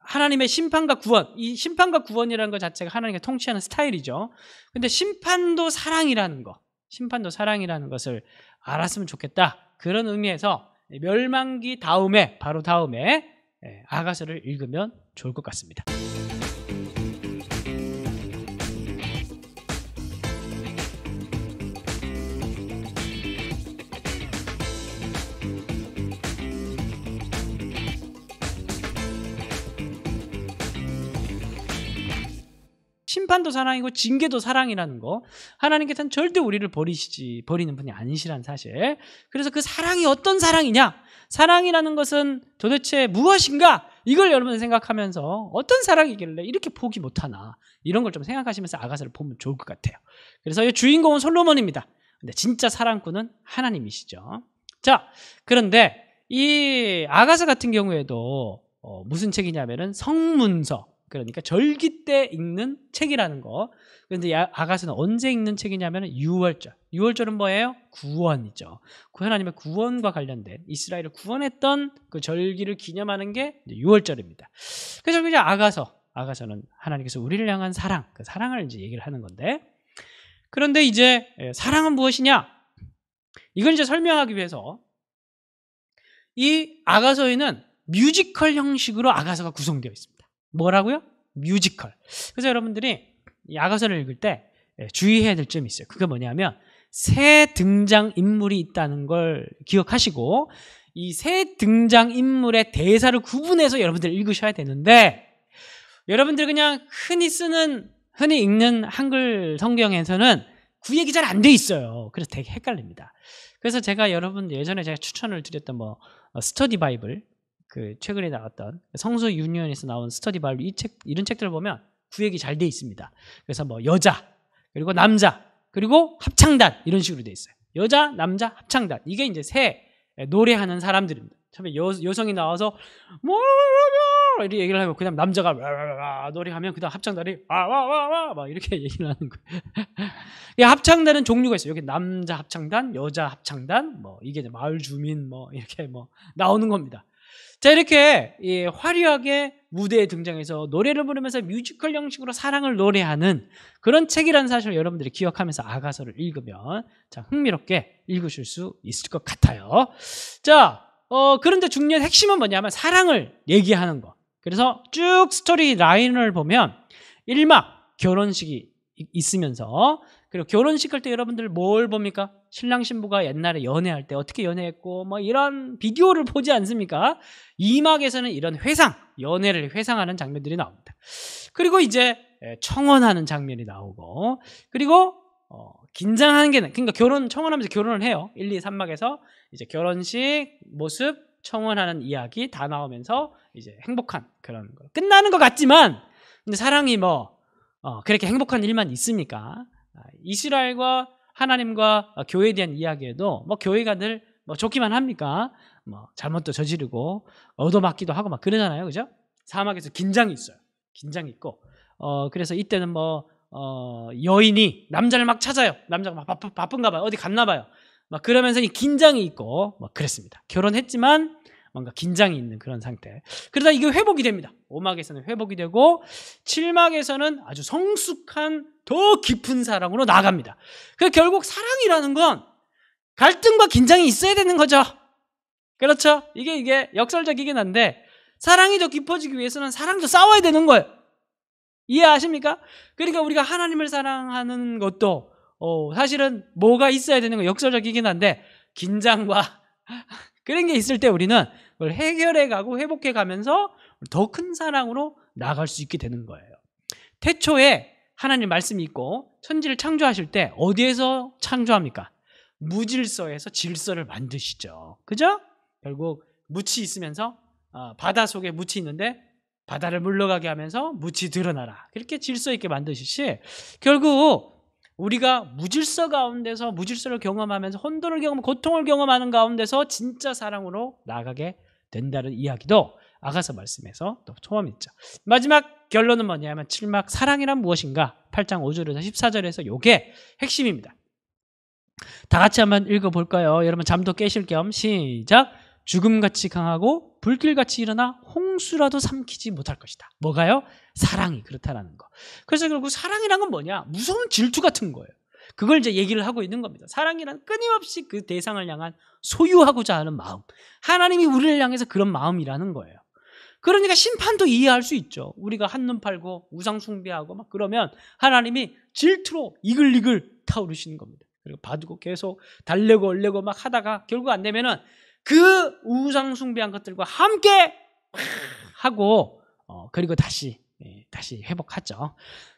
하나님의 심판과 구원, 이 심판과 구원이라는 것 자체가 하나님의 통치하는 스타일이죠. 근데 심판도 사랑이라는 것, 심판도 사랑이라는 것을 알았으면 좋겠다. 그런 의미에서 멸망기 다음에, 바로 다음에 예, 아가서를 읽으면 좋을 것 같습니다. 심판도 사랑이고 징계도 사랑이라는 거. 하나님께서는 절대 우리를 버리시지 버리는 분이 아니시란 사실. 그래서 그 사랑이 어떤 사랑이냐? 사랑이라는 것은 도대체 무엇인가? 이걸 여러분 생각하면서 어떤 사랑이길래 이렇게 포기 못하나 이런 걸 좀 생각하시면서 아가서를 보면 좋을 것 같아요. 그래서 이 주인공은 솔로몬입니다. 근데 진짜 사랑꾼은 하나님이시죠. 자, 그런데 이 아가서 같은 경우에도 어, 무슨 책이냐면은 성문서. 그러니까 절기 때 읽는 책이라는 거. 그런데 아가서는 언제 읽는 책이냐면 6월절. 6월절은 뭐예요? 구원이죠. 그 하나님의 구원과 관련된 이스라엘을 구원했던 그 절기를 기념하는 게 6월절입니다. 그래서 그냥 아가서. 아가서는 하나님께서 우리를 향한 사랑, 그 사랑을 이제 얘기를 하는 건데. 그런데 이제 예, 사랑은 무엇이냐? 이걸 이제 설명하기 위해서 이 아가서에는 뮤지컬 형식으로 아가서가 구성되어 있습니다. 뭐라고요? 뮤지컬. 그래서 여러분들이 야가서를 읽을 때 예, 주의해야 될 점이 있어요. 그게 뭐냐면 새 등장 인물이 있다는 걸 기억하시고 이 새 등장 인물의 대사를 구분해서 여러분들 읽으셔야 되는데 여러분들 그냥 흔히 쓰는 흔히 읽는 한글 성경에서는 구획이 그 잘안 돼 있어요. 그래서 되게 헷갈립니다. 그래서 제가 여러분 예전에 제가 추천을 드렸던 뭐 어, 스터디 바이블 그 최근에 나왔던 성수 유니언에서 나온 스터디 발로 이책 이런 책들을 보면 구획이 잘 돼 있습니다. 그래서 뭐 여자 그리고 남자 그리고 합창단 이런 식으로 돼 있어요. 여자 남자 합창단 이게 이제 새 노래하는 사람들입니다. 처음에 여, 여성이 나와서 뭐, 뭐, 뭐 이렇게 얘기를 하면 그다음 남자가 노래하면 그다음 합창단이 와와와 와 막 이렇게 얘기를 하는 거예요. 이 합창단은 종류가 있어요. 여기 남자 합창단, 여자 합창단, 뭐 이게 이제 마을 주민 뭐 이렇게 뭐 나오는 겁니다. 자 이렇게 예, 화려하게 무대에 등장해서 노래를 부르면서 뮤지컬 형식으로 사랑을 노래하는 그런 책이라는 사실을 여러분들이 기억하면서 아가서를 읽으면 자, 흥미롭게 읽으실 수 있을 것 같아요. 자 어, 그런데 중요한 핵심은 뭐냐면 사랑을 얘기하는 거. 그래서 쭉 스토리 라인을 보면 1막 결혼식이 있으면서 그리고 결혼식 할 때 여러분들 뭘 봅니까? 신랑 신부가 옛날에 연애할 때 어떻게 연애했고 뭐 이런 비디오를 보지 않습니까? 이막에서는 이런 회상, 연애를 회상하는 장면들이 나옵니다. 그리고 이제 예, 청혼하는 장면이 나오고 그리고 어, 긴장하는 게 그러니까 결혼 청혼하면서 결혼을 해요. 1, 2, 3막에서 이제 결혼식 모습 청혼하는 이야기 다 나오면서 이제 행복한 그런 거 끝나는 것 같지만 근데 사랑이 뭐 어, 그렇게 행복한 일만 있습니까? 아, 이스라엘과 하나님과 교회에 대한 이야기에도 뭐 교회가 늘 뭐 좋기만 합니까? 뭐 잘못도 저지르고 얻어맞기도 하고 막 그러잖아요. 그죠? 사막에서 긴장이 있어요. 긴장이 있고. 어, 그래서 이때는 뭐, 어, 여인이 남자를 막 찾아요. 남자가 막 바쁜가 봐요. 어디 갔나 봐요. 막 그러면서 이 긴장이 있고 막 뭐 그랬습니다. 결혼했지만 뭔가 긴장이 있는 그런 상태 그러다 이게 회복이 됩니다 5막에서는 회복이 되고 7막에서는 아주 성숙한 더 깊은 사랑으로 나갑니다 그 결국 사랑이라는 건 갈등과 긴장이 있어야 되는 거죠 그렇죠 이게 이게 역설적이긴 한데 사랑이 더 깊어지기 위해서는 사랑도 싸워야 되는 거예요 이해하십니까? 그러니까 우리가 하나님을 사랑하는 것도 어, 사실은 뭐가 있어야 되는 거 역설적이긴 한데 긴장과 그런 게 있을 때 우리는 그걸 해결해 가고 회복해 가면서 더 큰 사랑으로 나갈 수 있게 되는 거예요. 태초에 하나님 말씀이 있고 천지를 창조하실 때 어디에서 창조합니까? 무질서에서 질서를 만드시죠. 그죠? 결국 무치 있으면서 어, 바다 속에 무치 있는데 바다를 물러가게 하면서 무치 드러나라. 그렇게 질서 있게 만드시시 결국 우리가 무질서 가운데서 무질서를 경험하면서 혼돈을 경험, 고통을 경험하는 가운데서 진짜 사랑으로 나가게 된다는 이야기도 아가서 말씀에서 또 처음 있죠. 마지막 결론은 뭐냐면 칠막 사랑이란 무엇인가? 8장 5절에서 14절에서 요게 핵심입니다. 다 같이 한번 읽어볼까요? 여러분 잠도 깨실 겸 시작. 죽음같이 강하고 불길같이 일어나 홍수라도 삼키지 못할 것이다. 뭐가요? 사랑이 그렇다라는 거. 그래서 결국 사랑이란 건 뭐냐? 무서운 질투 같은 거예요. 그걸 이제 얘기를 하고 있는 겁니다. 사랑이란 끊임없이 그 대상을 향한 소유하고자 하는 마음. 하나님이 우리를 향해서 그런 마음이라는 거예요. 그러니까 심판도 이해할 수 있죠. 우리가 한눈 팔고 우상 숭배하고 막 그러면 하나님이 질투로 이글이글 타오르시는 겁니다. 그리고 바두고 계속 달래고 얼래고 막 하다가 결국 안 되면은 그 우상 숭배한 것들과 함께 하고 어, 그리고 다시 예, 다시 회복하죠.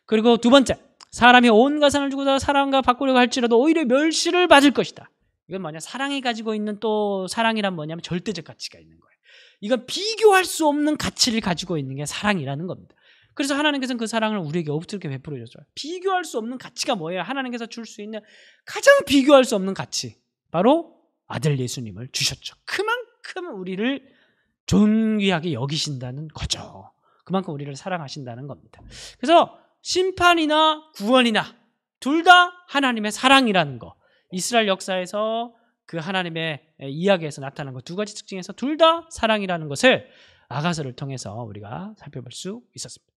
그리고 두 번째 사람이 온 가산을 주고서 사랑과 바꾸려고 할지라도 오히려 멸시를 받을 것이다. 이건 뭐냐 사랑이 가지고 있는 또 사랑이란 뭐냐면 절대적 가치가 있는 거예요. 이건 비교할 수 없는 가치를 가지고 있는 게 사랑이라는 겁니다. 그래서 하나님께서는 그 사랑을 우리에게 없을게 베풀어 줬어요. 비교할 수 없는 가치가 뭐예요? 하나님께서 줄 수 있는 가장 비교할 수 없는 가치. 바로 아들 예수님을 주셨죠. 그만큼 우리를 존귀하게 여기신다는 거죠. 그만큼 우리를 사랑하신다는 겁니다. 그래서 심판이나 구원이나 둘 다 하나님의 사랑이라는 거. 이스라엘 역사에서 그 하나님의 이야기에서 나타난 것 두 가지 특징에서 둘 다 사랑이라는 것을 아가서를 통해서 우리가 살펴볼 수 있었습니다.